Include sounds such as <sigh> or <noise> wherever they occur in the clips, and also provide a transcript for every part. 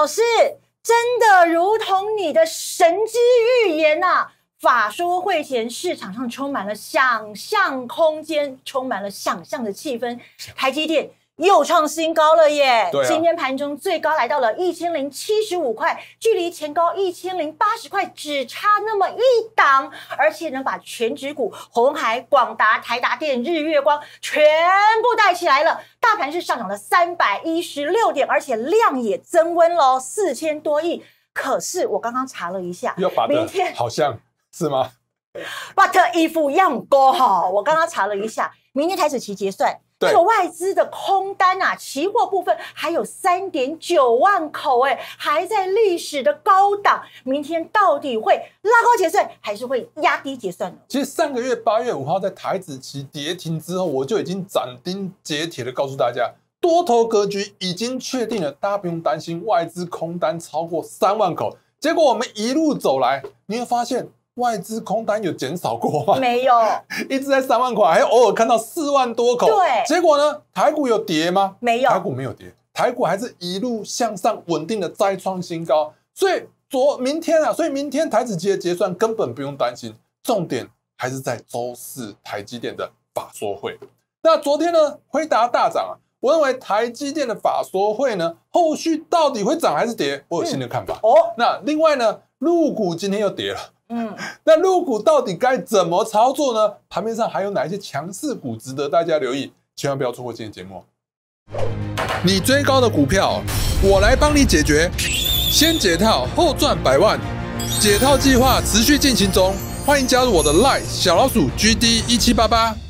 老师真的如同你的神之预言呐！法说会前市场上充满了想象空间，充满了想象的气氛。台积电。又创新高了耶！今天盘中最高来到了一千零七十五块，距离前高一千零八十块只差那么一档，而且能把全指股红海、广达、台达电、日月光全部带起来了。大盘是上涨了三百一十六点，而且量也增温了四千多亿。可是我刚刚查了一下，明天好像是吗？<laughs> But if Yang o 哈，我刚刚查了一下，明天开始起结算。这个外资的空单啊，期货部分还有三点九万口，哎，还在历史的高档。明天到底会拉高结算，还是会压低结算呢？其实上个月八月五号在台子期跌停之后，我就已经斩钉截铁的告诉大家，多头格局已经确定了，大家不用担心外资空单超过三万口。结果我们一路走来，你会发现。外资空单有减少过吗？没有，<laughs> 一直在三万块，还偶尔看到四万多口。对，结果呢？台股有跌吗？没有，台股没有跌，台股还是一路向上，稳定的再创新高。所以昨明天啊，所以明天台子期的结算根本不用担心，重点还是在周四台积电的法说会。那昨天呢，辉达大涨啊，我认为台积电的法说会呢，后续到底会涨还是跌，我有新的看法哦。那另外呢，入股今天又跌了。嗯，<laughs> 那入股到底该怎么操作呢？盘面上还有哪一些强势股值得大家留意？千万不要错过今天节目。你追高的股票，我来帮你解决，先解套后赚百万，解套计划持续进行中，欢迎加入我的 live 小老鼠 GD 一七八八。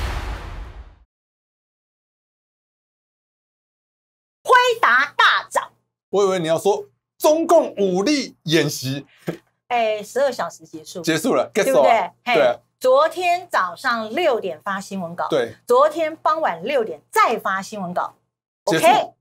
我以为你要说中共武力演习，哎，十二小时结束，结束了，束了，对？对。昨天早上六点发新闻稿，对。昨天傍晚六点再发新闻稿，OK，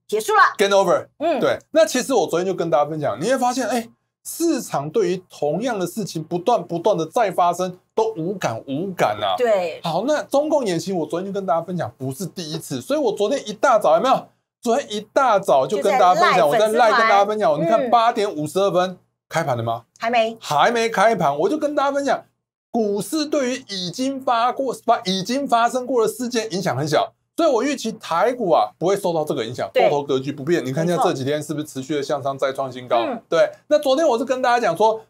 结束了，game over。嗯，对。那其实我昨天就跟大家分享，你会发现，哎，市场对于同样的事情不断不断的再发生，都无感无感啊。对。好，那中共演习，我昨天就跟大家分享，不是第一次，所以我昨天一大早有没有？昨天一大早就跟大家分享，我在赖跟大家分享。你看八点五十二分开盘了吗？还没，还没开盘，我就跟大家分享，股市对于已经发过发已经发生过的事件影响很小，所以我预期台股啊不会受到这个影响，多头格局不变。你看一下这几天是不是持续的向上再创新高？对，那昨天我是跟大家讲说。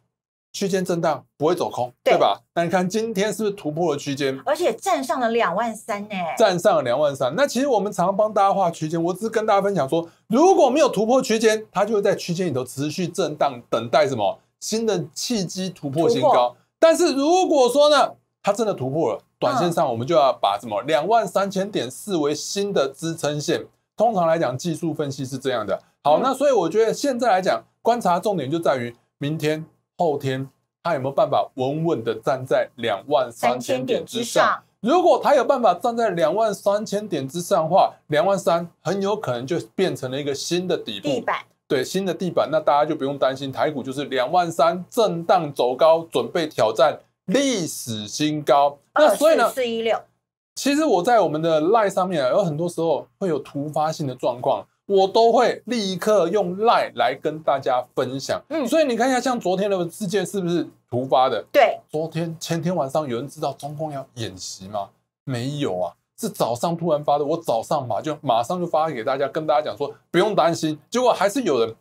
区间震荡不会走空，对吧？那你看今天是不是突破了区间？而且站上了两万三呢？站上了两万三。那其实我们常帮大家画区间，我只是跟大家分享说，如果没有突破区间，它就会在区间里头持续震荡，等待什么新的契机突破新高。但是如果说呢，它真的突破了，短线上我们就要把什么两万三千点视为新的支撑线。通常来讲，技术分析是这样的。好，那所以我觉得现在来讲，观察重点就在于明天。后天，它有没有办法稳稳的站在两万三千点之上？如果它有办法站在两万三千点之上的话，两万三很有可能就变成了一个新的底部，对，新的地板。那大家就不用担心台股，就是两万三震荡走高，准备挑战历史新高。那所以呢，四一六。其实我在我们的 Lie 上面啊，有很多时候会有突发性的状况。我都会立刻用赖来跟大家分享，嗯，所以你看一下，像昨天的事件是不是突发的？对，昨天前天晚上有人知道中共要演习吗？没有啊，是早上突然发的，我早上嘛就马上就发给大家，跟大家讲说不用担心，结果还是有人。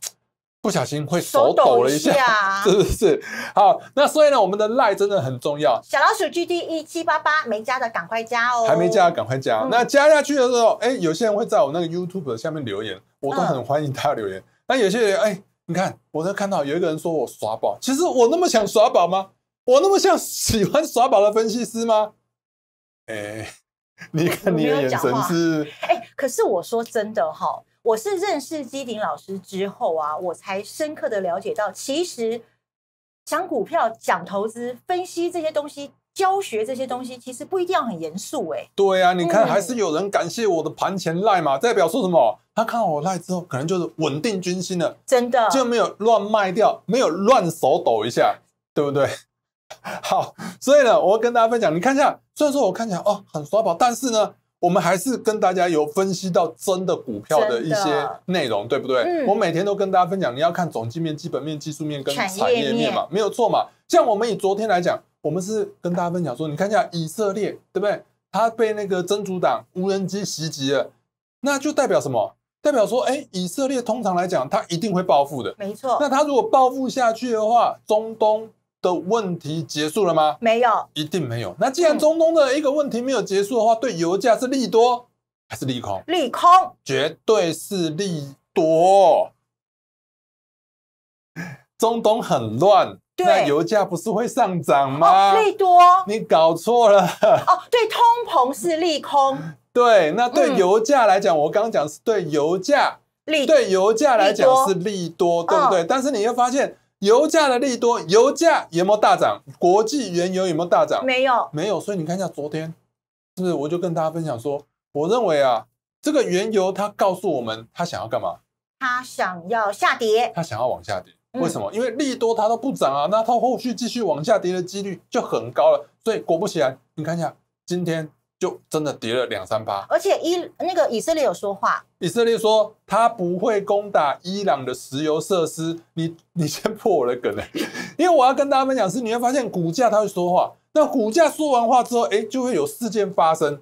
不小心会手抖了一下，<laughs> 是是是。好，那所以呢，我们的赖真的很重要。小老鼠 GD 一七八八没加的，赶快加哦！还没加，的赶快加。那加下去的时候，哎，有些人会在我那个 YouTube 下面留言，我都很欢迎他留言。那有些人，哎，你看，我都看到有一个人说我耍宝，其实我那么想耍宝吗？我那么像喜欢耍宝的分析师吗？哎，<laughs> 你看你的眼神是……哎，可是我说真的哈。我是认识基鼎老师之后啊，我才深刻的了解到，其实讲股票、讲投资分析这些东西，教学这些东西，其实不一定要很严肃哎。对啊，你看还是有人感谢我的盘前赖嘛，代表说什么？他看到我赖之后，可能就是稳定军心了，真的就没有乱卖掉，没有乱手抖一下，对不对？<laughs> 好，所以呢，我跟大家分享，你看一下，虽然说我看起来哦很耍宝，但是呢。我们还是跟大家有分析到真的股票的一些内容，对不对？我每天都跟大家分享，你要看总基面、基本面、技术面跟产业面嘛，没有错嘛。像我们以昨天来讲，我们是跟大家分享说，你看一下以色列，对不对？它被那个真主党无人机袭击了，那就代表什么？代表说，哎，以色列通常来讲，它一定会报复的，没错。那它如果报复下去的话，中东。的问题结束了吗？没有，一定没有。那既然中东的一个问题没有结束的话，对油价是利多还是利空？利空，绝对是利多。中东很乱，那油价不是会上涨吗？利多，你搞错了哦。对，通膨是利空。对，那对油价来讲，我刚刚讲是对油价，利，对油价来讲是利多，对不对？但是你又发现。油价的利多，油价有没有大涨？国际原油有没有大涨？没有，没有。所以你看一下昨天，是不是我就跟大家分享说，我认为啊，这个原油它告诉我们，它想要干嘛？它想要下跌，它想要往下跌。为什么？因为利多它都不涨啊，那它后续继续往下跌的几率就很高了。所以果不其然，你看一下今天。就真的跌了两三趴，而且伊那个以色列有说话，以色列说他不会攻打伊朗的石油设施。你 <laughs> 你先破我的梗呢，因为我要跟大家分享是，你会发现股价它会说话。那股价说完话之后，哎，就会有事件发生，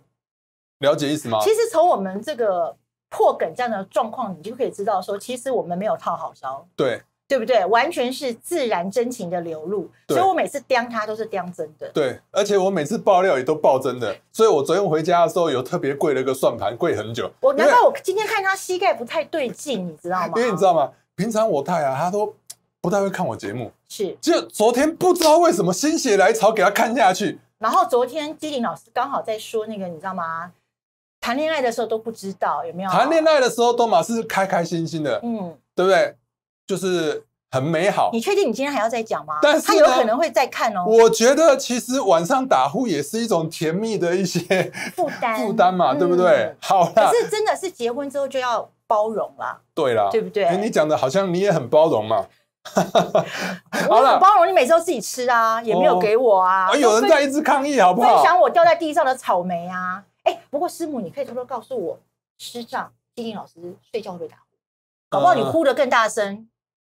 了解意思吗？其实从我们这个破梗这样的状况，你就可以知道说，其实我们没有套好销。对。对不对？完全是自然真情的流露，所以我每次刁他都是刁真的。对，而且我每次爆料也都爆真的，所以我昨天回家的时候有特别跪了一个算盘，跪很久。我难怪我今天看他膝盖不太对劲，你知道吗？因为你知道吗？平常我太阳他都不太会看我节目，是就昨天不知道为什么心血来潮给他看下去。然后昨天基林老师刚好在说那个，你知道吗？谈恋爱的时候都不知道有没有谈恋爱的时候都嘛是开开心心的，嗯，对不对？就是很美好。你确定你今天还要再讲吗？但是他有可能会再看哦。我觉得其实晚上打呼也是一种甜蜜的一些 <laughs> 负担负担嘛，对不对？好了，可是真的是结婚之后就要包容啦。对啦，对不对？你讲的好像你也很包容嘛。<laughs> 我很包容，你每次都自己吃啊，也没有给我啊。有人在一直抗议，好不好？想我掉在地上的草莓啊！哎，不过师母，你可以偷偷告诉我，师长、金静老师睡觉会不会打呼？搞不好你呼的更大声。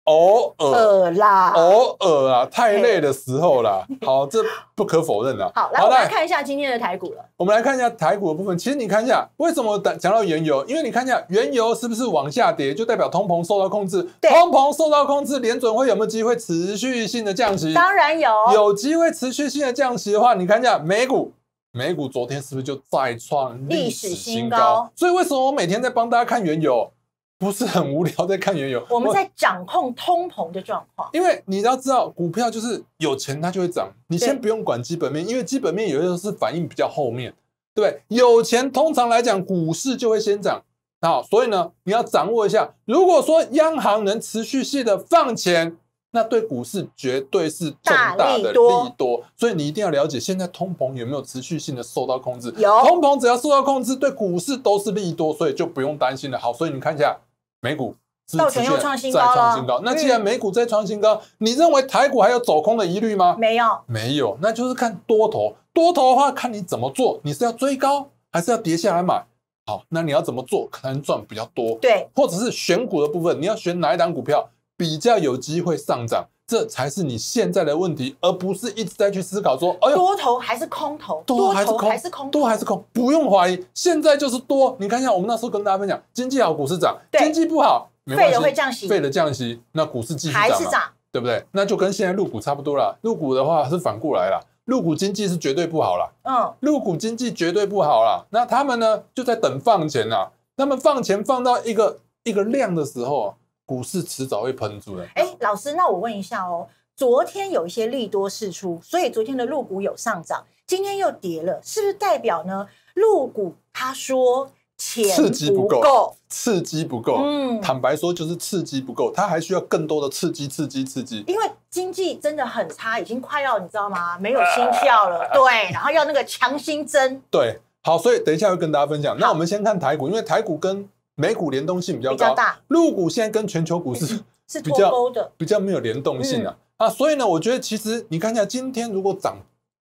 偶尔啦，偶尔啦，太累的时候啦。<laughs> 好，这不可否认的。好，来我们来看一下今天的台股了。我们来看一下台股的部分。其实你看一下，为什么讲到原油？因为你看一下，原油是不是往下跌，就代表通膨受到控制。通膨受到控制，联准会有没有机会持续性的降息？当然有。有机会持续性的降息的话，你看一下美股，美股昨天是不是就再创历史新高？所以为什么我每天在帮大家看原油？不是很无聊，在看原油。<laughs> 我们在掌控通膨的状况，因为你要知道，股票就是有钱它就会涨。你先不用管基本面，因为基本面有些候是反应比较后面，对有钱通常来讲，股市就会先涨。那所以呢，你要掌握一下，如果说央行能持续性的放钱。那对股市绝对是重大的利多，所以你一定要了解现在通膨有没有持续性的受到控制。有通膨只要受到控制，对股市都是利多，所以就不用担心了。好，所以你看一下美股是目前再创新高。那既然美股再创新高，你认为台股还有走空的疑虑吗？没有，没有，那就是看多头。多头的话，看你怎么做，你是要追高还是要跌下来买？好，那你要怎么做可能赚比较多？对，或者是选股的部分，你要选哪一档股票？比较有机会上涨，这才是你现在的问题，而不是一直在去思考说，哎呦，多头还是空头？多还是空？多还是空？不用怀疑，现在就是多。你看一下，我们那时候跟大家分享，经济好，股市涨；经济不好，废了会降息，废了降息，那股市继续涨，还是涨，对不对？那就跟现在入股差不多了。入股的话是反过来了，入股经济是绝对不好了，嗯，入股经济绝对不好了。那他们呢，就在等放钱了。他们放钱放到一个一个量的时候啊。股市迟早会喷出的。哎，老师，那我问一下哦，昨天有一些利多释出，所以昨天的入股有上涨，今天又跌了，是不是代表呢？入股他说钱刺激不够，刺激不够。嗯，坦白说就是刺激不够，他还需要更多的刺激，刺激，刺激。因为经济真的很差，已经快要你知道吗？没有心跳了，对，然后要那个强心针。对，好，所以等一下会跟大家分享。那我们先看台股，因为台股跟。美股联动性比较高，大，A 股现在跟全球股市是比较的，比较没有联动性啊啊，所以呢，我觉得其实你看一下今天如果涨，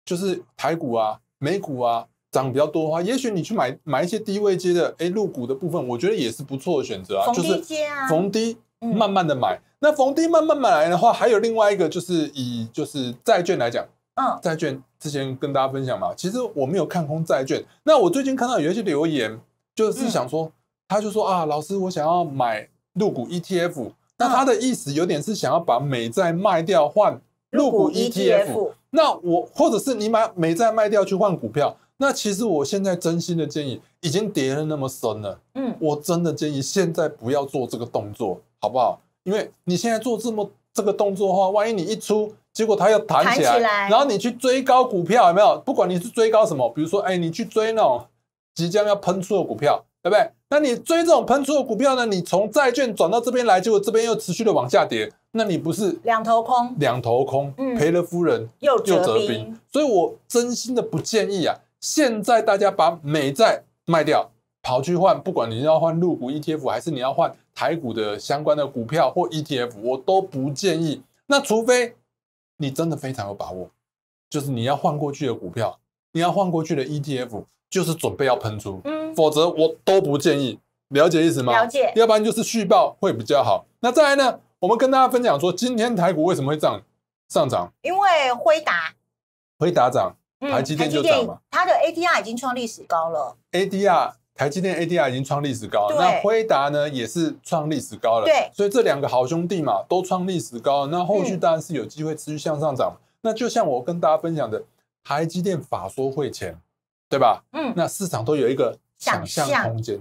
就是台股啊、美股啊涨比较多的话，也许你去买买一些低位接的入股的部分，我觉得也是不错的选择啊，逢低接啊，逢低慢慢的买，那逢低慢慢买来的话，还有另外一个就是以就是债券来讲，嗯，债券之前跟大家分享嘛，其实我没有看空债券，那我最近看到有一些留言，就是想说。他就说啊，老师，我想要买入股 ETF，那他的意思有点是想要把美债卖掉换入股 ETF。那我或者是你买美债卖掉去换股票，那其实我现在真心的建议，已经跌了那么深了，嗯，我真的建议现在不要做这个动作，好不好？因为你现在做这么这个动作的话，万一你一出，结果它又弹起来，然后你去追高股票，有没有？不管你是追高什么，比如说，哎，你去追那种即将要喷出的股票。对不对？那你追这种喷出的股票呢？你从债券转到这边来，结果这边又持续的往下跌，那你不是两头空？两头空，赔了夫人又折兵。所以我真心的不建议啊！现在大家把美债卖掉，跑去换，不管你要换入股 ETF 还是你要换台股的相关的股票或 ETF，我都不建议。那除非你真的非常有把握，就是你要换过去的股票，你要换过去的 ETF。就是准备要喷出，嗯，否则我都不建议，了解意思吗？了解。要不然就是续报会比较好。那再来呢？我们跟大家分享说，今天台股为什么会涨上涨？因为辉达，辉达涨，台积电就涨嘛。它的 ADR 已经创历史高了，ADR 台积电 ADR 已经创历史高，那辉达呢也是创历史高了，对。所以这两个好兄弟嘛，都创历史高，那后续当然是有机会持续向上涨。那就像我跟大家分享的，台积电法说会前。对吧？嗯，那市场都有一个想象空间。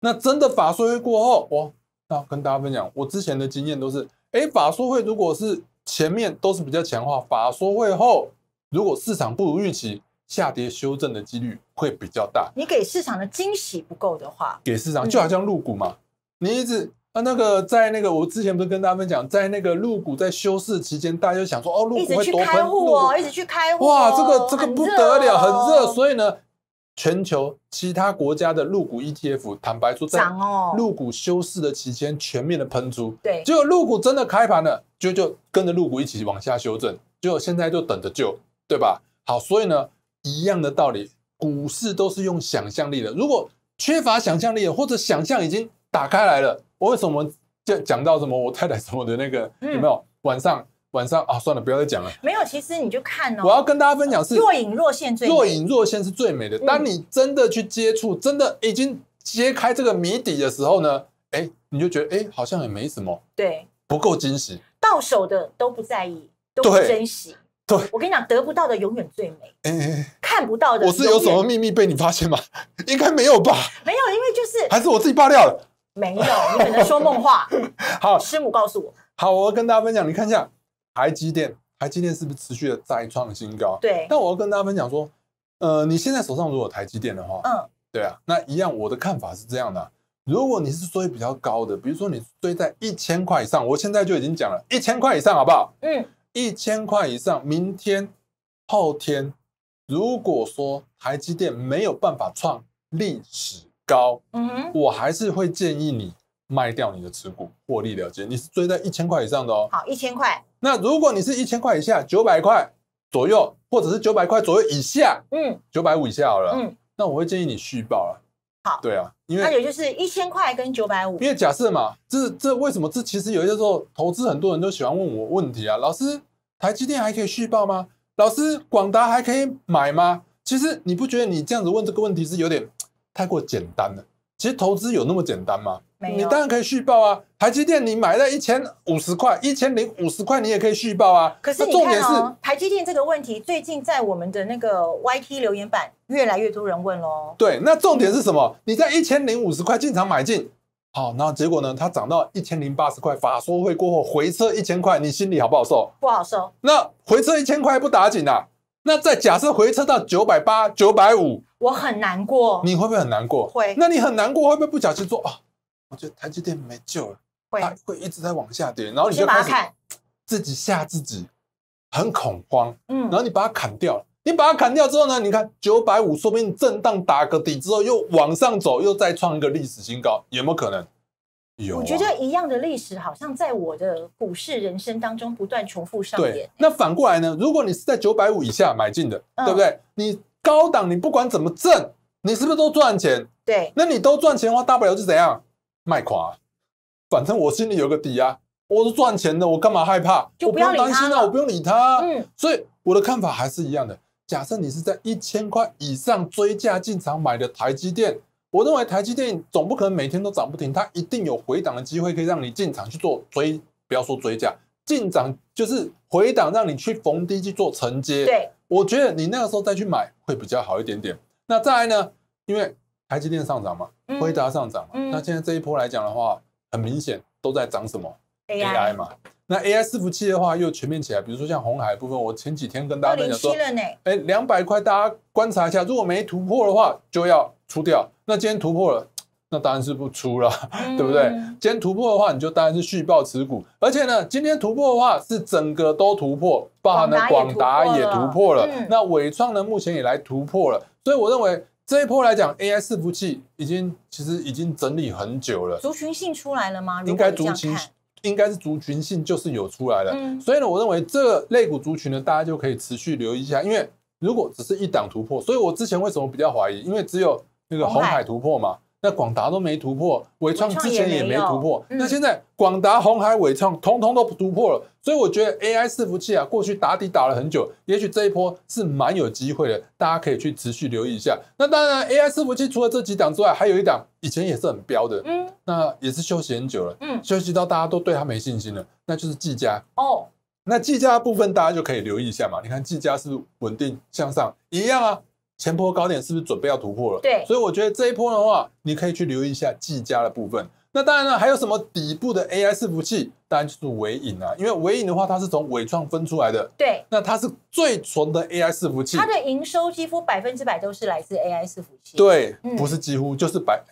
那真的法说会过后，哇，那跟大家分享，我之前的经验都是，哎，法说会如果是前面都是比较强化，法说会后，如果市场不如预期下跌修正的几率会比较大。你给市场的惊喜不够的话，给市场就好像入股嘛，你一直啊那个在那个我之前不是跟大家分享，在那个入股在休市期间，大家就想说哦，入股会多开户哦，一直去开户，哇，这个这个不得了，很热，所以呢。全球其他国家的入股 ETF，坦白说，在入股休市的期间，全面的喷出，对，结果入股真的开盘了，就就跟着入股一起往下修正，结果现在就等着救，对吧？好，所以呢，一样的道理，股市都是用想象力的，如果缺乏想象力或者想象已经打开来了，我为什么就讲到什么我太太什么的那个有没有晚上？晚上啊，算了，不要再讲了。没有，其实你就看哦。我要跟大家分享是若隐若现最若隐若现是最美的。当你真的去接触，真的已经揭开这个谜底的时候呢，哎，你就觉得哎，好像也没什么。对，不够惊喜。到手的都不在意，都不珍惜。对，我跟你讲，得不到的永远最美。哎看不到的。我是有什么秘密被你发现吗？<laughs> 应该没有吧？没有，因为就是还是我自己爆料了。没有，你可能说梦话。<laughs> 好，师母告诉我。好，我要跟大家分享，你看一下。台积电，台积电是不是持续的再创新高？对。但我要跟大家分享说，呃，你现在手上如果有台积电的话，嗯，对啊，那一样，我的看法是这样的：如果你是追比较高的，比如说你追在一千块以上，我现在就已经讲了一千块以上，好不好？嗯，一千块以上，明天、后天，如果说台积电没有办法创历史高，嗯，我还是会建议你卖掉你的持股，获利了结。你是追在一千块以上的哦。好，一千块。那如果你是一千块以下，九百块左右，或者是九百块左右以下，嗯，九百五以下好了，嗯，那我会建议你续报了。好，对啊，因为而有就是一千块跟九百五。因为假设嘛，这这为什么这其实有些时候投资很多人都喜欢问我问题啊，老师，台积电还可以续报吗？老师，广达还可以买吗？其实你不觉得你这样子问这个问题是有点太过简单了？其实投资有那么简单吗？你当然可以续报啊。台积电你买在一千五十块，一千零五十块你也可以续报啊。可是，重点是台积电这个问题，最近在我们的那个 YT 留言板越来越多人问喽。对，那重点是什么？你在一千零五十块进场买进，好，那结果呢？它涨到一千零八十块，法说会过后回撤一千块，你心里好不好受？不好受。那回撤一千块不打紧啊。那再假设回撤到九百八、九百五，我很难过。你会不会很难过？会。那你很难过，会不会不小心说哦，我觉得台积电没救了，它会一直在往下跌，然后你就开始自己吓自己，很恐慌。嗯，然后你把它砍掉你把它砍掉之后呢？你看九百五，说不定震荡打个底之后又往上走，又再创一个历史新高，有没有可能？我觉得一样的历史好像在我的股市人生当中不断重复上演。那反过来呢？如果你是在九百五以下买进的，对不对？你高档，你不管怎么挣，你是不是都赚钱？对，那你都赚钱的话，大不了是怎样卖垮。反正我心里有个底啊，我是赚钱的，我干嘛害怕？我不用担心啊，我不用理他。嗯，所以我的看法还是一样的。假设你是在一千块以上追价进场买的台积电。我认为台积电总不可能每天都涨不停，它一定有回档的机会，可以让你进场去做追，不要说追价，进涨就是回档，让你去逢低去做承接。对，我觉得你那个时候再去买会比较好一点点。那再来呢？因为台积电上涨嘛，回答上涨嘛，那现在这一波来讲的话，很明显都在涨什么 AI 嘛。那 AI 伺服器的话又全面起来，比如说像红海部分，我前几天跟大家享说，哎，两百块大家观察一下，如果没突破的话，就要。出掉，那今天突破了，<tsk> 那当然是不出了，对不对？今天突破的话，你就当然是续报持股。而且呢，今天突破的话是整个都突破，包含呢广达也突破了，那伟创呢目前也来突破了。所以我认为这一波来讲，AI 伺服器已经其实已经整理很久了，族群性出来了吗？应该族群应该是族群性就是有出来了。所以呢，我认为这类股族群呢，大家就可以持续留意一下，因为如果只是一档突破，所以我之前为什么比较怀疑，因为只有。那个红海突破嘛，那广达都没突破，伟创之前也没突破，那现在广达、红海、伟创通通都突破了，所以我觉得 AI 伺服器啊，过去打底打了很久，也许这一波是蛮有机会的，大家可以去持续留意一下。那当然，AI 伺服器除了这几档之外，还有一档以前也是很标的，嗯，那也是休息很久了，嗯，休息到大家都对它没信心了，那就是技嘉哦。那技嘉部分大家就可以留意一下嘛，你看技嘉是稳定向上，一样啊。前波高点是不是准备要突破了？对，所以我觉得这一波的话，你可以去留意一下技嘉的部分。那当然了，还有什么底部的 AI 伺服器？当然就是伟影啊，因为伟影的话，它是从伟创分出来的。对，那它是最纯的 AI 伺服器，它的营收几乎百分之百都是来自 AI 伺服器。对，不是几乎就是百，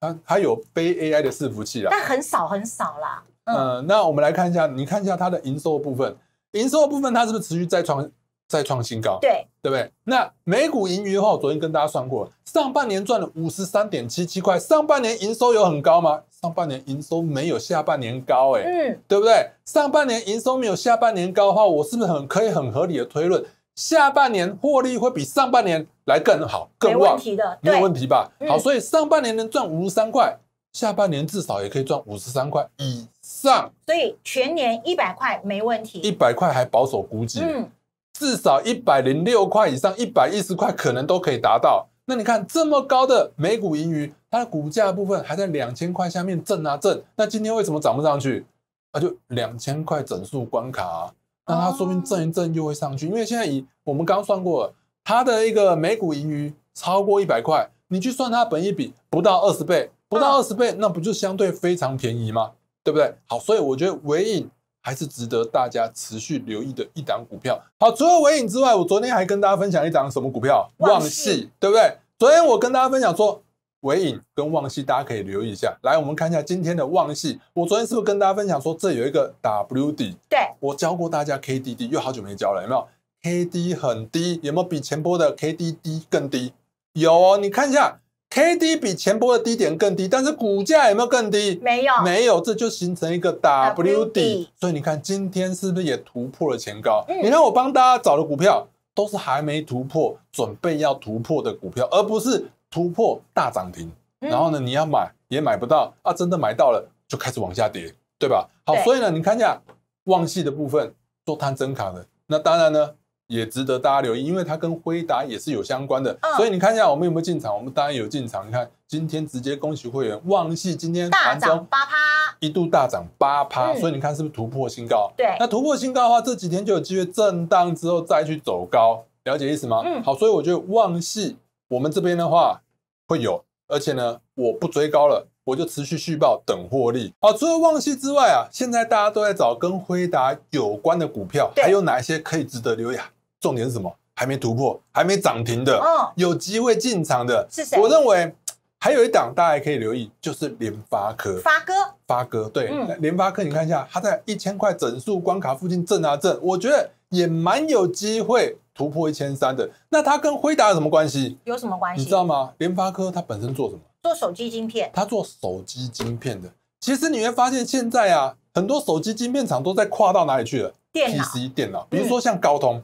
它它有背 AI 的伺服器啦，但很少很少啦。嗯，那我们来看一下，你看一下它的营收的部分，营收的部分它是不是持续在创？再创新高，对对不对？那美股盈余的话，我昨天跟大家算过，上半年赚了五十三点七七块。上半年营收有很高吗？上半年营收没有下半年高，哎，嗯，对不对？上半年营收没有下半年高的话，我是不是很可以很合理的推论，下半年获利会比上半年来更好、更旺？没问题的，没问题吧？好，所以上半年能赚五十三块，下半年至少也可以赚五十三块以上，所以全年一百块没问题，一百块还保守估计，嗯。至少一百零六块以上，一百一十块可能都可以达到。那你看这么高的每股盈余，它的股价部分还在两千块下面震啊震。那今天为什么涨不上去？啊，就两千块整数关卡。那它说明震一震又会上去，因为现在以我们刚算过了，它的一个每股盈余超过一百块，你去算它本益比不到二十倍，不到二十倍，那不就相对非常便宜吗？对不对？好，所以我觉得尾影。还是值得大家持续留意的一档股票。好，除了尾影之外，我昨天还跟大家分享一档什么股票？旺系，对不对？昨天我跟大家分享说，尾影跟旺系，大家可以留意一下。来，我们看一下今天的旺系。我昨天是不是跟大家分享说，这有一个 W D？对，我教过大家 K D D，又好久没教了，有没有？K D 很低，有没有比前波的 K D D 更低？有，你看一下。K D 比前波的低点更低，但是股价有没有更低？没有，没有，这就形成一个 W 底。所以你看今天是不是也突破了前高？你看我帮大家找的股票都是还没突破，准备要突破的股票，而不是突破大涨停。然后呢，你要买也买不到啊，真的买到了就开始往下跌，对吧？好，所以呢，你看一下望系的部分做探针卡的，那当然呢。也值得大家留意，因为它跟辉达也是有相关的，所以你看一下我们有没有进场，我们当然有进场。你看今天直接恭喜会员旺系今天大涨八趴，一度大涨八趴，所以你看是不是突破新高？对，那突破新高的话，这几天就有机会震荡之后再去走高，了解意思吗？嗯，好，所以我觉得旺系我们这边的话会有，而且呢，我不追高了，我就持续续报等获利。好，除了旺系之外啊，现在大家都在找跟辉达有关的股票，还有哪一些可以值得留意？重点是什么？还没突破，还没涨停的，哦、有机会进场的。是谁？我认为还有一档大家可以留意，就是联发科。发哥，发哥，对，联发科，你看一下，它在一千块整数关卡附近震啊震，我觉得也蛮有机会突破一千三的。那它跟辉达有什么关系？有什么关系？你知道吗？联发科它本身做什么？做手机晶片。它做手机晶片的。其实你会发现，现在啊，很多手机晶片厂都在跨到哪里去了？电脑，比如说像高通。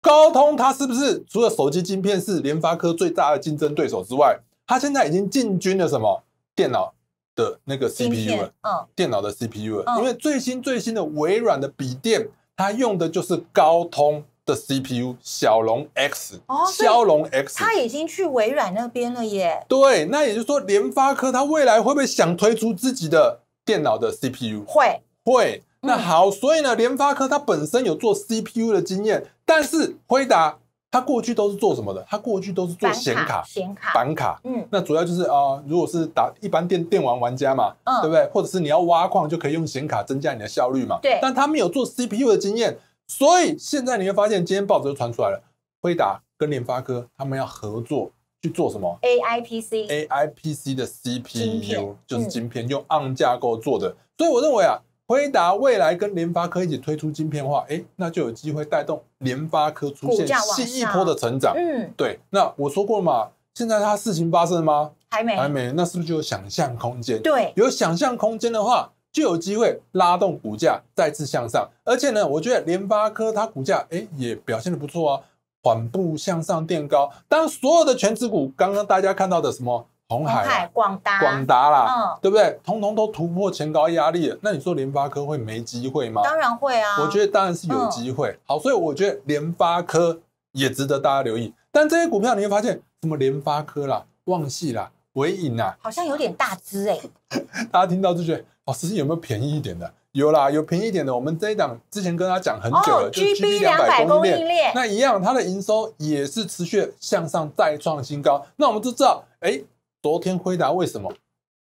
高通它是不是除了手机晶片是联发科最大的竞争对手之外，它现在已经进军了什么电脑的那个 CPU 了？嗯，电脑的 CPU 了。因为最新最新的微软的笔电，它用的就是高通的 CPU，骁龙 X 哦，骁龙 X，它已经去微软那边了耶。对，那也就是说，联发科它未来会不会想推出自己的电脑的 CPU？会会。那好，所以呢，联发科它本身有做 CPU 的经验。但是，辉达它过去都是做什么的？它过去都是做显卡、显卡、板卡，嗯，那主要就是啊，如果是打一般电电玩玩家嘛，嗯，对不对？或者是你要挖矿，就可以用显卡增加你的效率嘛，对。但他没有做 CPU 的经验，所以现在你会发现，今天报纸就传出来了，辉达跟联发科他们要合作去做什么？AIPC，AIPC 的 CPU 就是晶片，用 on 架构做的。所以我认为啊。回答未来跟联发科一起推出晶片化，哎，那就有机会带动联发科出现新一波的成长。嗯，对。那我说过嘛，现在它事情发生吗？还没，还没。那是不是就有想象空间？对，有想象空间的话，就有机会拉动股价再次向上。而且呢，我觉得联发科它股价哎也表现的不错啊，缓步向上垫高。当所有的全职股，刚刚大家看到的什么？红海、广达、广达啦，嗯，对不对？通通都突破前高压力了。那你说联发科会没机会吗？当然会啊。我觉得当然是有机会。好，所以我觉得联发科也值得大家留意。但这些股票你会发现，什么联发科啦、旺系啦、伟影啦，好像有点大资哎。<laughs> 大家听到就觉得哦，实际有没有便宜一点的？有啦，有便宜一点的。我们这一档之前跟他讲很久了，就 GB 两百供应链。那一样，它的营收也是持续向上再创新高。那我们就知道，哎。昨天回答为什么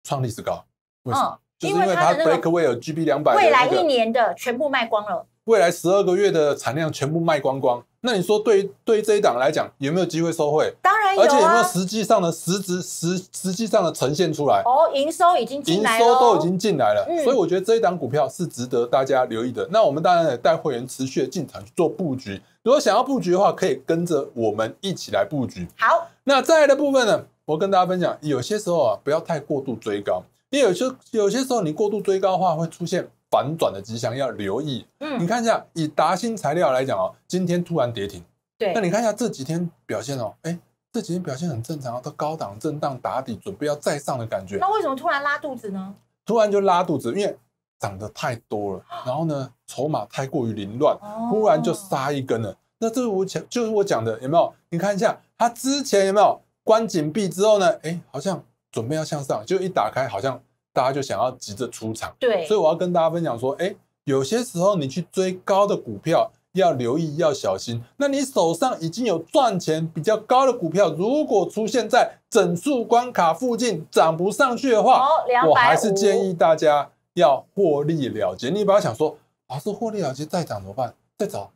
创历史高？为什么？就是因为它 break away GB 两百，未来一年的全部卖光了，未来十二个月的产量全部卖光光。那你说对对这一档来讲有没有机会收回？当然有，而且有没有实际上的实质实实际上的呈现出来？哦，营收已经营收都已经进来了，所以我觉得这一档股票是值得大家留意的。那我们当然也带会员持续的进场去做布局。如果想要布局的话，可以跟着我们一起来布局。好，那再来的部分呢？我跟大家分享，有些时候啊，不要太过度追高。因为有些有些时候，你过度追高的话，会出现反转的迹象，要留意。嗯，你看一下，以达新材料来讲哦，今天突然跌停。对。那你看一下这几天表现哦，哎，这几天表现很正常啊，都高档震荡打底，准备要再上的感觉。那为什么突然拉肚子呢？突然就拉肚子，因为涨得太多了，然后呢，筹码太过于凌乱，忽然就杀一根了。那这我前就是我讲的，有没有？你看一下，它之前有没有？关紧闭之后呢？哎，好像准备要向上，就一打开，好像大家就想要急着出场。对，所以我要跟大家分享说：，哎，有些时候你去追高的股票要留意，要小心。那你手上已经有赚钱比较高的股票，如果出现在整数关卡附近涨不上去的话，我还是建议大家要获利了结。你不要想说，老师获利了结再涨怎么办？再涨，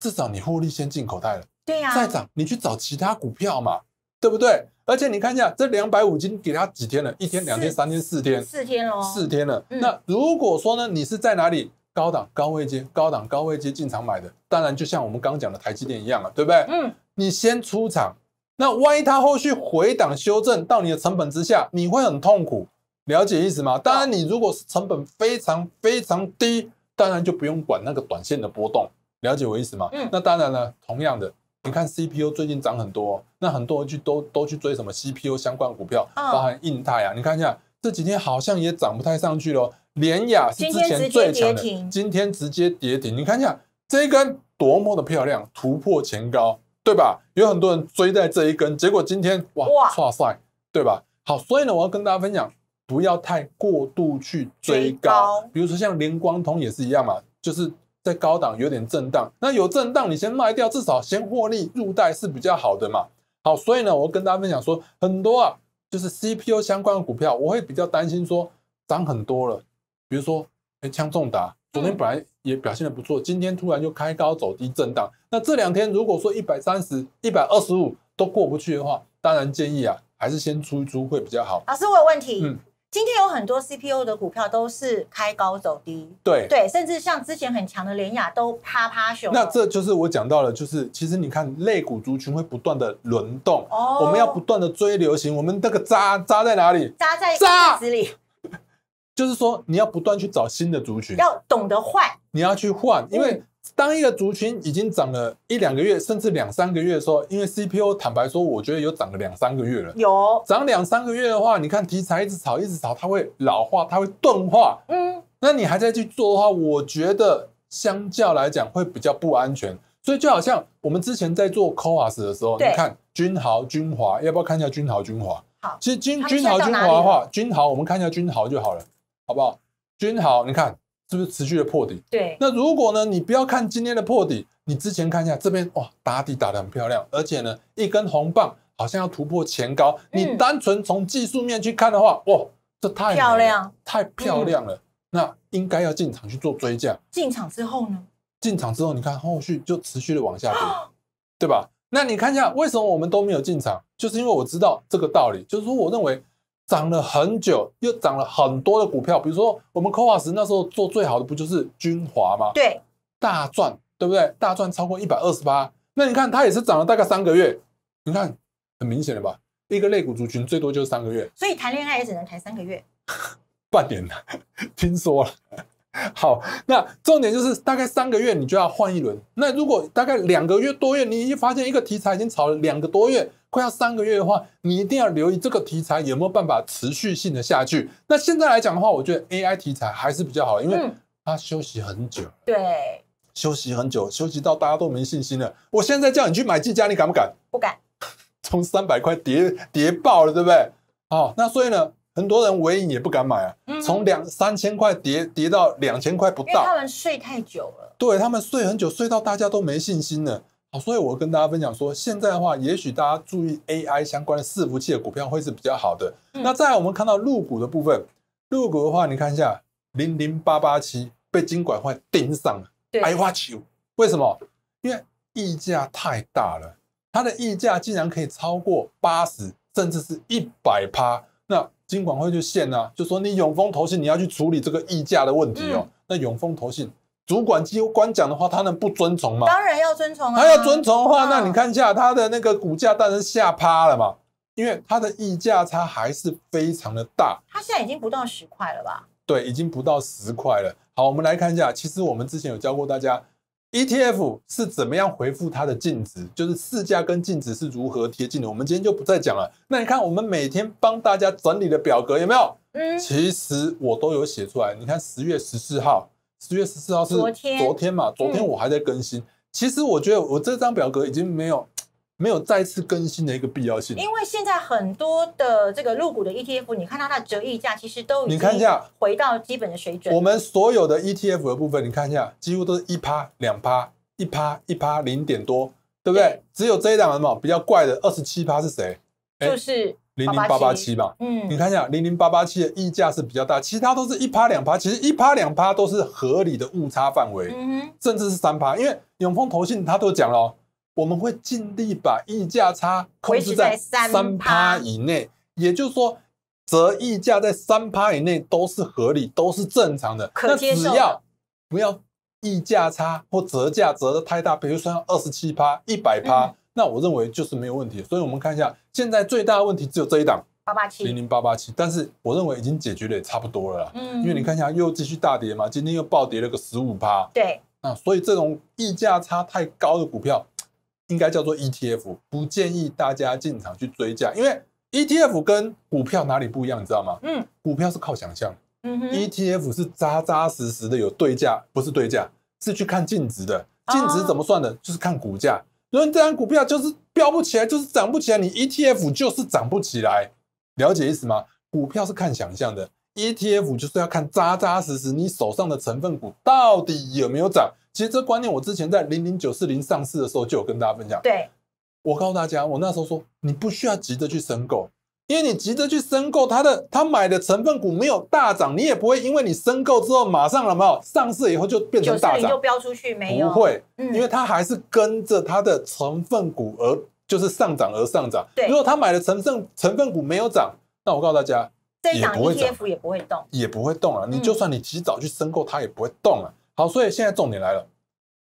至少你获利先进口袋了。对呀，再涨你去找其他股票嘛。对不对？而且你看一下，这两百五斤给他几天了？一天、两天、三天、四天，四天哦，四天了。那如果说呢，你是在哪里高档高位阶、高档高位阶进场买的，当然就像我们刚讲的台积电一样了，对不对？嗯，你先出场，那万一他后续回档修正到你的成本之下，你会很痛苦。了解意思吗？当然，你如果是成本非常非常低，当然就不用管那个短线的波动。了解我意思吗？嗯，那当然了，同样的。你看 CPU 最近涨很多，那很多人去都都去追什么 CPU 相关股票，包含印太啊。你看一下这几天好像也涨不太上去了。联雅是之前最强的，今天直接跌停。你看一下这一根多么的漂亮，突破前高，对吧？有很多人追在这一根，结果今天哇，哇败，对吧？好，所以呢，我要跟大家分享，不要太过度去追高。比如说像联光通也是一样嘛，就是。在高档有点震荡，那有震荡你先卖掉，至少先获利入袋是比较好的嘛。好，所以呢，我跟大家分享说，很多啊，就是 CPU 相关的股票，我会比较担心说涨很多了。比如说，哎，枪重达昨天本来也表现的不错，今天突然就开高走低震荡。那这两天如果说一百三十一百二十五都过不去的话，当然建议啊，还是先出一出会比较好。老师，我有问题。今天有很多 CPU 的股票都是开高走低，对对，甚至像之前很强的联雅都啪啪熊。那这就是我讲到了，就是其实你看类股族群会不断的轮动，哦、我们要不断的追流行，我们这个扎扎在哪里？扎在扎子里，<laughs> 就是说你要不断去找新的族群，要懂得换，你要去换，因为。当一个族群已经涨了一两个月，甚至两三个月的时候，因为 c p u 坦白说，我觉得有涨了两三个月了。有涨两三个月的话，你看题材一直炒，一直炒，它会老化，它会钝化。嗯，那你还在去做的话，我觉得相较来讲会比较不安全。所以就好像我们之前在做 c o a s 的时候，你看君豪、君华，要不要看一下君豪、君华？好，其实君君豪、君华的话，君豪我们看一下君豪就好了，好不好？君豪，你看。是不是持续的破底？对。那如果呢？你不要看今天的破底，你之前看一下这边哇，打底打得很漂亮，而且呢，一根红棒好像要突破前高。你单纯从技术面去看的话，哇，这太漂亮，太漂亮了。那应该要进场去做追加。进场之后呢？进场之后，你看后续就持续的往下跌，对吧？那你看一下，为什么我们都没有进场？就是因为我知道这个道理，就是说我认为。涨了很久，又涨了很多的股票，比如说我们科华石那时候做最好的不就是军华吗？对，大赚，对不对？大赚超过一百二十八，那你看它也是涨了大概三个月，你看很明显的吧？一个肋骨族群最多就是三个月，所以谈恋爱也只能谈三个月，<laughs> 半年了，听说了。<laughs> 好，那重点就是大概三个月你就要换一轮。那如果大概两个月多月，你一发现一个题材已经炒了两个多月，快要三个月的话，你一定要留意这个题材有没有办法持续性的下去。那现在来讲的话，我觉得 AI 题材还是比较好，因为它休息很久，对，休息很久，休息到大家都没信心了。我现在叫你去买技嘉，你敢不敢？不敢，从三百块跌跌爆了，对不对？哦，那所以呢？很多人尾音也不敢买啊，从两三千块跌跌到两千块不到。他们睡太久了。对他们睡很久，睡到大家都没信心了。好，所以我跟大家分享说，现在的话，也许大家注意 AI 相关的伺服器的股票会是比较好的。那再来，我们看到入股的部分，入股的话，你看一下零零八八七被金管会盯上了。I watch you，为什么？因为溢价太大了，它的溢价竟然可以超过八十，甚至是一百趴。那金管会就限啊，就说你永丰投信你要去处理这个溢价的问题哦。那永丰投信主管机关讲的话，他能不遵从吗？当然要遵从。他要遵从的话，那你看一下他的那个股价，当然吓趴了嘛，因为它的溢价差还是非常的大。它现在已经不到十块了吧？对，已经不到十块了。好，我们来看一下，其实我们之前有教过大家。ETF 是怎么样回复它的净值？就是市价跟净值是如何贴近的？我们今天就不再讲了。那你看，我们每天帮大家整理的表格有没有？嗯，其实我都有写出来。你看，十月十四号，十月十四号是昨天，昨天嘛，昨天我还在更新。其实我觉得我这张表格已经没有。没有再次更新的一个必要性，因为现在很多的这个入股的 ETF，你看它的折溢价其实都已经，你看一下回到基本的水准。我们所有的 ETF 的部分，你看一下，几乎都是一趴、两趴、一趴、一趴、零点多，对不对？只有这一档什么比较怪的二十七趴是谁？就是零零八八七嘛。嗯，你看一下零零八八七的溢价是比较大，其他都是一趴两趴，其实一趴两趴都是合理的误差范围，甚至是三趴。因为永丰投信他都讲了。我们会尽力把溢价差控制在三趴以内，也就是说，折溢价在三趴以内都是合理，都是正常的，那只要不要溢价差或折价折的太大，比如说二十七趴、一百趴，那我认为就是没有问题。所以我们看一下，现在最大的问题只有这一档八八七零零八八七，但是我认为已经解决的也差不多了，嗯，因为你看一下又继续大跌嘛，今天又暴跌了个十五趴，对，那所以这种溢价差太高的股票。应该叫做 ETF，不建议大家进场去追价，因为 ETF 跟股票哪里不一样，你知道吗？嗯，股票是靠想象，嗯 e t f 是扎扎实实的有对价，不是对价是去看净值的，净值怎么算的？就是看股价，如果你这张股票就是飙不起来，就是涨不起来，你 ETF 就是涨不起来，了解意思吗？股票是看想象的，ETF 就是要看扎扎实实你手上的成分股到底有没有涨。其实这观念，我之前在零零九四零上市的时候就有跟大家分享。对，我告诉大家，我那时候说，你不需要急着去申购，因为你急着去申购，它的它买的成分股没有大涨，你也不会因为你申购之后马上了没有上市以后就变成大涨，就出去没有？不会，因为它还是跟着它的成分股而就是上涨而上涨。对，如果它买的成分成分股没有涨，那我告诉大家，这一涨 E F 也不会动，也不会动了。你就算你及早去申购，它也不会动了。好，所以现在重点来了，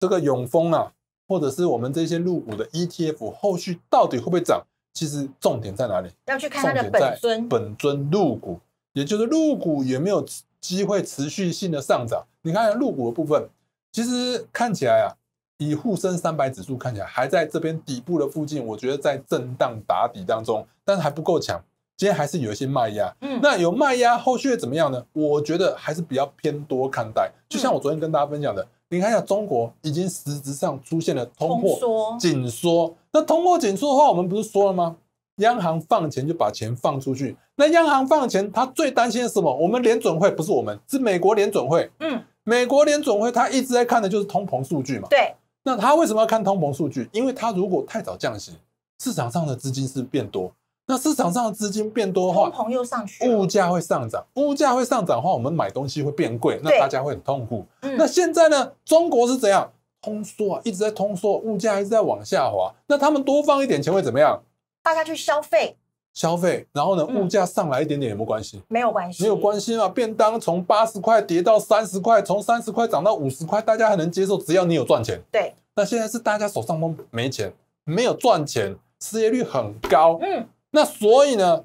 这个永丰啊，或者是我们这些入股的 ETF，后续到底会不会涨？其实重点在哪里？要去看它的本尊，本尊入股，也就是入股也没有机会持续性的上涨。你看入股的部分，其实看起来啊，以沪深三百指数看起来还在这边底部的附近，我觉得在震荡打底当中，但是还不够强。今天还是有一些卖压，嗯，那有卖压，后续怎么样呢？我觉得还是比较偏多看待。就像我昨天跟大家分享的，你看一下，中国已经实质上出现了通货紧缩。那通货紧缩的话，我们不是说了吗？央行放钱就把钱放出去。那央行放钱，他最担心的是什么？我们联准会不是我们，是美国联准会。嗯，美国联准会他一直在看的就是通膨数据嘛。对。那他为什么要看通膨数据？因为他如果太早降息，市场上的资金是变多。那市场上的资金变多的话，通膨又上去，物价会上涨。物价会上涨的话，我们买东西会变贵，那大家会很痛苦。那现在呢？中国是怎样，通缩啊，一直在通缩，物价一直在往下滑。那他们多放一点钱会怎么样？大家去消费，消费，然后呢，物价上来一点点有没有关系？没有关系，没有关系啊。便当从八十块跌到三十块，从三十块涨到五十块，大家还能接受，只要你有赚钱。对。那现在是大家手上都没钱，没有赚钱，失业率很高。嗯。那所以呢，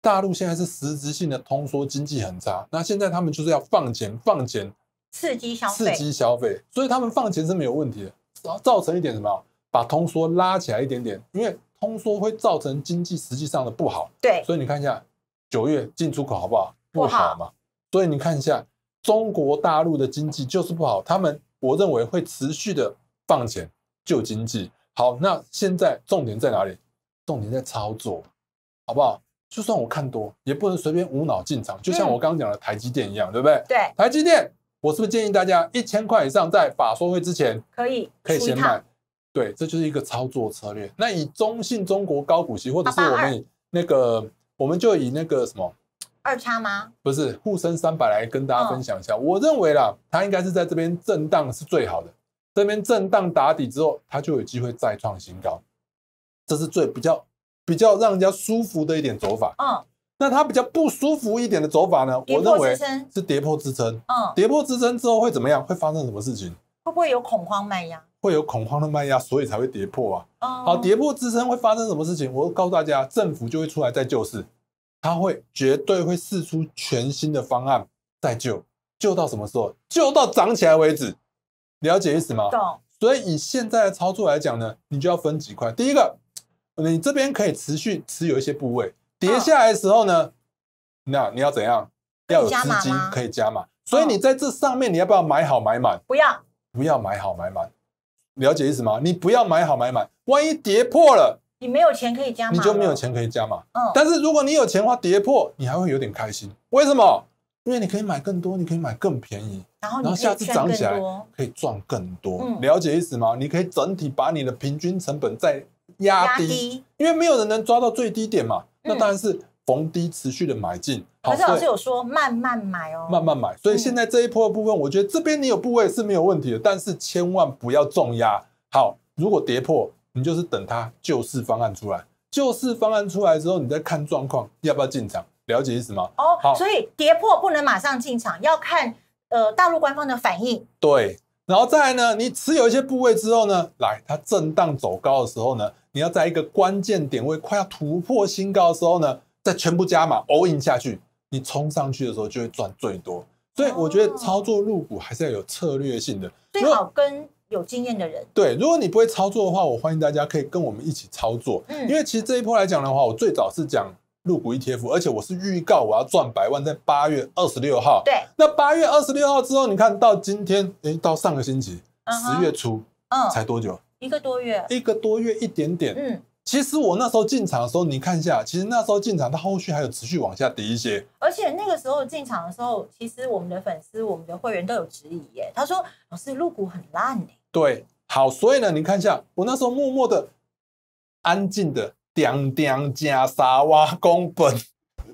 大陆现在是实质性的通缩，经济很差。那现在他们就是要放钱，放钱，刺激消费，刺激消费，所以他们放钱是没有问题的，造成一点什么，把通缩拉起来一点点，因为通缩会造成经济实际上的不好。对，所以你看一下九月进出口好不好？不好嘛。所以你看一下中国大陆的经济就是不好，他们我认为会持续的放钱救经济。好，那现在重点在哪里？重点在操作。好不好？就算我看多，也不能随便无脑进场。就像我刚刚讲的台积电一样，对不对？对。台积电，我是不是建议大家一千块以上，在法说会之前可以可以先买？对，这就是一个操作策略。那以中信中国高股息，或者是我们那个，我们就以那个什么二叉吗？不是，沪深三百来跟大家分享一下。我认为啦，它应该是在这边震荡是最好的。这边震荡打底之后，它就有机会再创新高，这是最比较。比较让人家舒服的一点走法，嗯，那它比较不舒服一点的走法呢？我认为是跌破支撑，嗯，跌破支撑之后会怎么样？会发生什么事情？会不会有恐慌卖压？会有恐慌的卖压，所以才会跌破啊。嗯、好，跌破支撑会发生什么事情？我告诉大家，政府就会出来再救市，他会绝对会试出全新的方案再救，救到什么时候？救到涨起来为止。了解意思吗？懂。所以以现在的操作来讲呢，你就要分几块。第一个。你这边可以持续持有一些部位，跌下来的时候呢，那你要怎样？要有资金可以加码，所以你在这上面，你要不要买好买满？不要，不要买好买满。了解意思吗？你不要买好买满，万一跌破了，你没有钱可以加，你就没有钱可以加码。嗯。但是如果你有钱花，跌破你还会有点开心。为什么？因为你可以买更多，你可以买更便宜，然后然后下次涨起来可以赚更多。了解意思吗？你可以整体把你的平均成本再。压低，因为没有人能抓到最低点嘛，那当然是逢低持续的买进。可是老师有说慢慢买哦，慢慢买。所以现在这一波的部分，我觉得这边你有部位是没有问题的，但是千万不要重压。好，如果跌破，你就是等它救市方案出来。救市方案出来之后，你再看状况要不要进场，了解意思吗？哦，好。所以跌破不能马上进场，要看呃大陆官方的反应。对，然后再来呢，你持有一些部位之后呢，来它震荡走高的时候呢。你要在一个关键点位快要突破新高的时候呢，再全部加码 all in 下去，你冲上去的时候就会赚最多。所以我觉得操作入股还是要有策略性的，最好跟有经验的人。对，如果你不会操作的话，我欢迎大家可以跟我们一起操作。嗯，因为其实这一波来讲的话，我最早是讲入股 ETF，而且我是预告我要赚百万在八月二十六号。对，那八月二十六号之后，你看到今天，哎，到上个星期十月初，嗯，才多久？一个多月，一个多月一点点。嗯，其实我那时候进场的时候，你看一下，其实那时候进场，它后续还有持续往下跌一些。而且那个时候进场的时候，其实我们的粉丝、我们的会员都有质疑耶，他说：“老师入股很烂。”呢。”对，好，所以呢，你看一下，我那时候默默的、安静的，点点加沙挖宫本，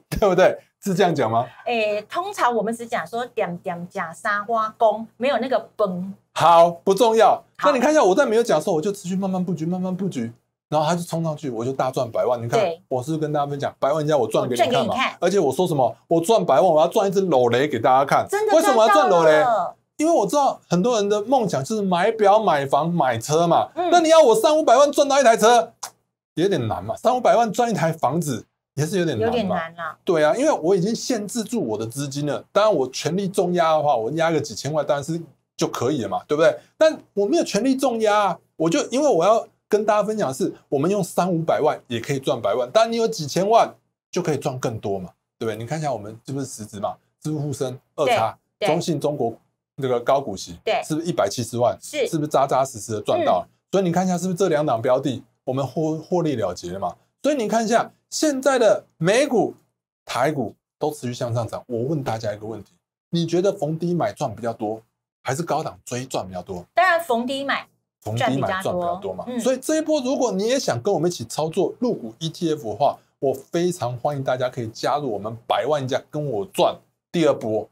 对不对？是这样讲吗？哎，通常我们是讲说点点假沙花工，没有那个崩。好，不重要。那你看一下，我在没有讲候，我就持续慢慢布局，慢慢布局，然后他就冲上去，我就大赚百万。你看，我是跟大家分享百万家，我赚给你看嘛。看。而且我说什么，我赚百万，我要赚一只楼雷给大家看。真的赚到雷？因为我知道很多人的梦想就是买表、买房、买车嘛。嗯。那你要我三五百万赚到一台车，也有点难嘛。三五百万赚一台房子。也是有点难嘛。对啊，因为我已经限制住我的资金了。当然，我全力重压的话，我压个几千万，当然是就可以了嘛，对不对？但我没有全力重压，我就因为我要跟大家分享的是，我们用三五百万也可以赚百万。但然，你有几千万就可以赚更多嘛，对不对？你看一下，我们这不是十只嘛？支付沪深二叉中信中国那个高股息，对，是不是一百七十万？是，是不是扎扎实实的赚到了？所以你看一下，是不是这两档标的，我们获获利了结了嘛？所以你看一下现在的美股、台股都持续向上涨。我问大家一个问题：你觉得逢低买赚比较多，还是高档追赚比较多？当然逢低买逢低买赚比较多嘛。所以这一波如果你也想跟我们一起操作入股 ETF 的话，我非常欢迎大家可以加入我们百万家跟我赚第二波，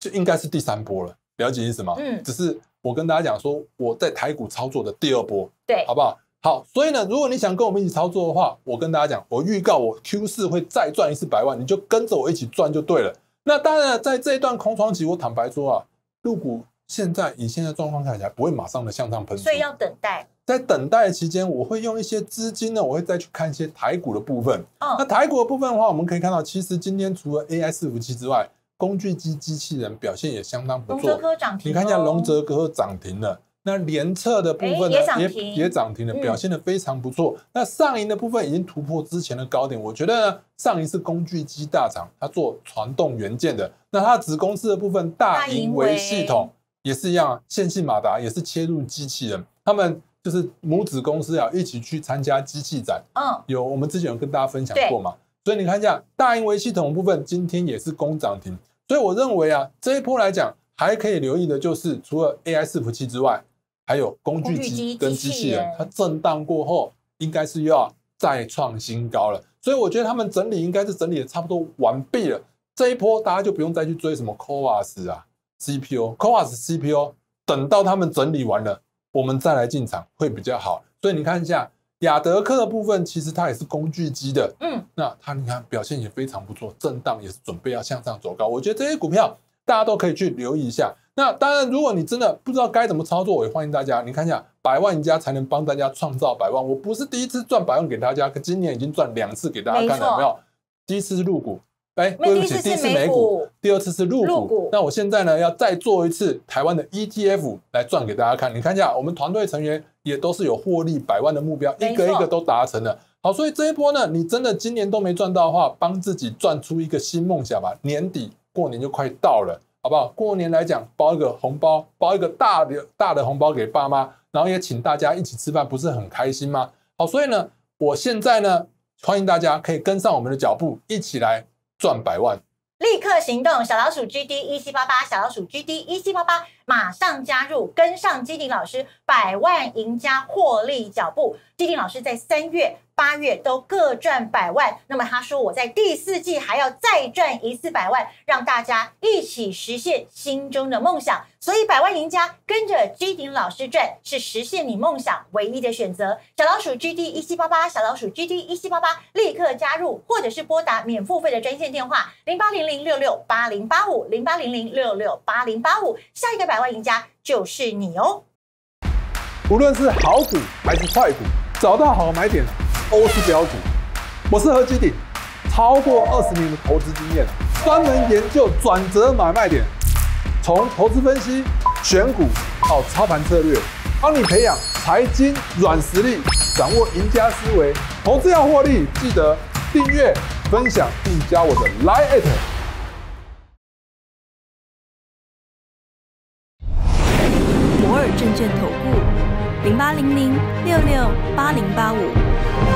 就应该是第三波了。了解意思吗？嗯。只是我跟大家讲说我在台股操作的第二波，对，好不好？好，所以呢，如果你想跟我们一起操作的话，我跟大家讲，我预告我 Q 四会再赚一次百万，你就跟着我一起赚就对了。那当然，在这一段空窗期，我坦白说啊，入股现在以现在状况看起来不会马上的向上喷，所以要等待。在等待期间，我会用一些资金呢，我会再去看一些台股的部分。那台股的部分的话，我们可以看到，其实今天除了 AI 服器之外，工具机机器人表现也相当不错。龙泽涨停你看一下龙泽哥涨停了。那联测的部分呢也也涨停了，表现的非常不错。那上银的部分已经突破之前的高点，我觉得呢，上银是工具机大厂，它做传动元件的。那它子公司的部分，大银为系统也是一样，线性马达也是切入机器人，他们就是母子公司啊，一起去参加机器展。嗯，有我们之前有跟大家分享过嘛，所以你看一下大银为系统部分，今天也是攻涨停。所以我认为啊，这一波来讲，还可以留意的就是除了 AI 伺服器之外。还有工具机跟机器人，它震荡过后应该是又要再创新高了，所以我觉得他们整理应该是整理的差不多完毕了。这一波大家就不用再去追什么 c o a s 啊 c p u c o a s CPU，等到他们整理完了，我们再来进场会比较好。所以你看一下雅德克的部分，其实它也是工具机的，嗯，那它你看表现也非常不错，震荡也是准备要向上走高。我觉得这些股票大家都可以去留意一下。那当然，如果你真的不知道该怎么操作，我也欢迎大家。你看一下，百万家才能帮大家创造百万。我不是第一次赚百万给大家，可今年已经赚两次给大家看了，没有？第一次是入股，哎，不起，第一次美股，第二次是入股。那我现在呢，要再做一次台湾的 ETF 来赚给大家看。你看一下，我们团队成员也都是有获利百万的目标，一个一个都达成了。好，所以这一波呢，你真的今年都没赚到的话，帮自己赚出一个新梦想吧。年底过年就快到了。好不好？过年来讲，包一个红包，包一个大的大的红包给爸妈，然后也请大家一起吃饭，不是很开心吗？好，所以呢，我现在呢，欢迎大家可以跟上我们的脚步，一起来赚百万，立刻行动，小老鼠 G D 一七八八，小老鼠 G D 一七八八，马上加入，跟上基鼎老师百万赢家获利脚步，基鼎老师在三月。八月都各赚百万，那么他说我在第四季还要再赚一次百万，让大家一起实现心中的梦想。所以百万赢家跟着 G 顶老师赚，是实现你梦想唯一的选择。小老鼠 G D 一七八八，小老鼠 G D 一七八八，立刻加入，或者是拨打免付费的专线电话零八零零六六八零八五零八零零六六八零八五，下一个百万赢家就是你哦。无论是好股还是坏股，找到好买点欧式标准，我是何基鼎，超过二十年的投资经验，专门研究转折买卖点，从投资分析、选股到操盘策略，帮你培养财经软实力，掌握赢家思维。投资要获利，记得订阅、分享并加我的 Line 摩尔证券投顾零八零零六六八零八五。